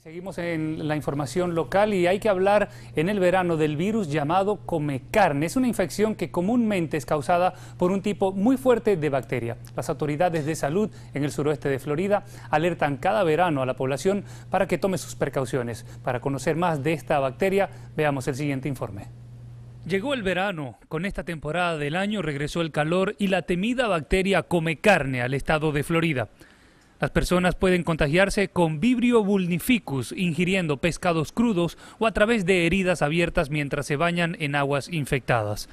seguimos en la información local y hay que hablar en el verano del virus llamado come carne. Es una infección que comúnmente es causada por un tipo muy fuerte de bacteria. Las autoridades de salud en el suroeste de Florida alertan cada verano a la población para que tome sus precauciones. Para conocer más de esta bacteria, veamos el siguiente informe. Llegó el verano. Con esta temporada del año regresó el calor y la temida bacteria come carne al estado de Florida. Las personas pueden contagiarse con Vibrio vulnificus ingiriendo pescados crudos o a través de heridas abiertas mientras se bañan en aguas infectadas.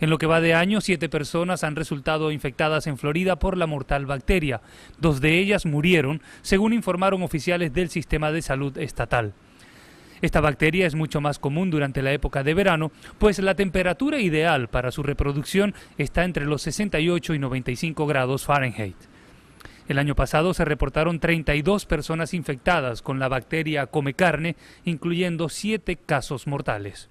En lo que va de año, siete personas han resultado infectadas en Florida por la mortal bacteria. Dos de ellas murieron, según informaron oficiales del sistema de salud estatal. Esta bacteria es mucho más común durante la época de verano, pues la temperatura ideal para su reproducción está entre los 68 y 95 grados Fahrenheit. El año pasado se reportaron 32 personas infectadas con la bacteria come carne, incluyendo 7 casos mortales.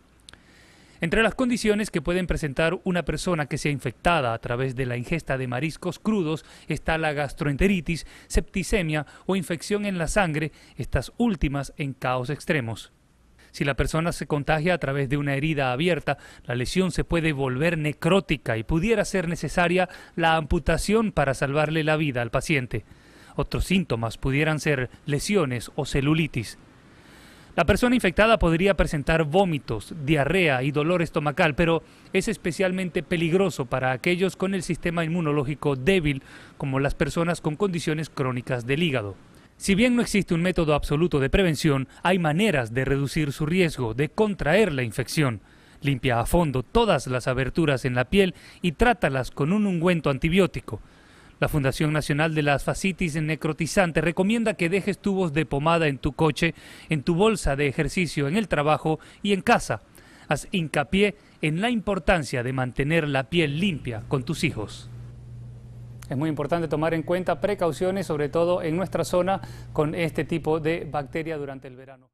Entre las condiciones que pueden presentar una persona que sea infectada a través de la ingesta de mariscos crudos está la gastroenteritis, septicemia o infección en la sangre, estas últimas en caos extremos. Si la persona se contagia a través de una herida abierta, la lesión se puede volver necrótica y pudiera ser necesaria la amputación para salvarle la vida al paciente. Otros síntomas pudieran ser lesiones o celulitis. La persona infectada podría presentar vómitos, diarrea y dolor estomacal, pero es especialmente peligroso para aquellos con el sistema inmunológico débil, como las personas con condiciones crónicas del hígado. Si bien no existe un método absoluto de prevención, hay maneras de reducir su riesgo de contraer la infección. Limpia a fondo todas las aberturas en la piel y trátalas con un ungüento antibiótico. La Fundación Nacional de la Asfacitis Necrotizante recomienda que dejes tubos de pomada en tu coche, en tu bolsa de ejercicio, en el trabajo y en casa. Haz hincapié en la importancia de mantener la piel limpia con tus hijos. Es muy importante tomar en cuenta precauciones, sobre todo en nuestra zona, con este tipo de bacteria durante el verano.